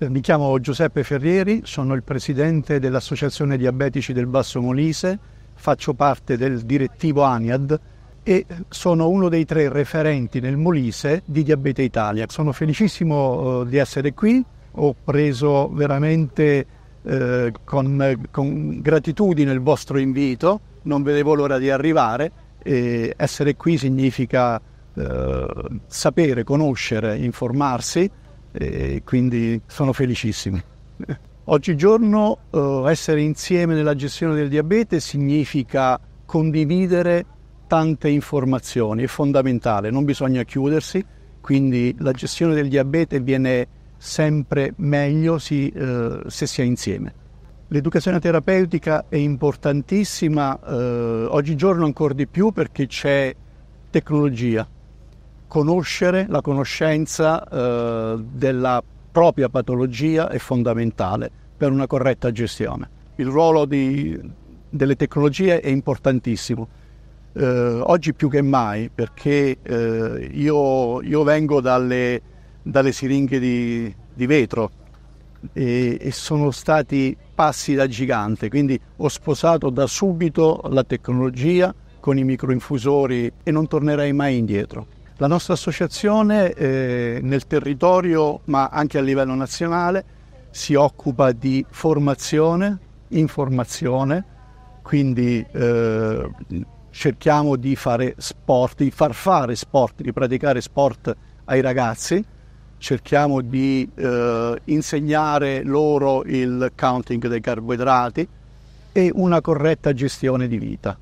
Eh, mi chiamo Giuseppe Ferrieri, sono il presidente dell'Associazione Diabetici del Basso Molise, faccio parte del direttivo ANIAD e sono uno dei tre referenti nel Molise di Diabete Italia. Sono felicissimo eh, di essere qui, ho preso veramente eh, con, con gratitudine il vostro invito, non vedevo l'ora di arrivare e essere qui significa eh, sapere, conoscere, informarsi e quindi sono felicissimi. Oggigiorno eh, essere insieme nella gestione del diabete significa condividere tante informazioni, è fondamentale, non bisogna chiudersi, quindi la gestione del diabete viene sempre meglio si, eh, se si è insieme. L'educazione terapeutica è importantissima eh, oggigiorno ancora di più perché c'è tecnologia, conoscere, la conoscenza eh, della propria patologia è fondamentale per una corretta gestione. Il ruolo di, delle tecnologie è importantissimo. Eh, oggi più che mai, perché eh, io, io, vengo dalle, dalle siringhe di, di vetro e, e sono stati passi da gigante, quindi ho sposato da subito la tecnologia con i microinfusori e non tornerei mai indietro. La nostra associazione eh, nel territorio, ma anche a livello nazionale, si occupa di formazione, informazione, quindi eh, cerchiamo di fare sport, di far fare sport, di praticare sport ai ragazzi, cerchiamo di eh, insegnare loro il counting dei carboidrati e una corretta gestione di vita.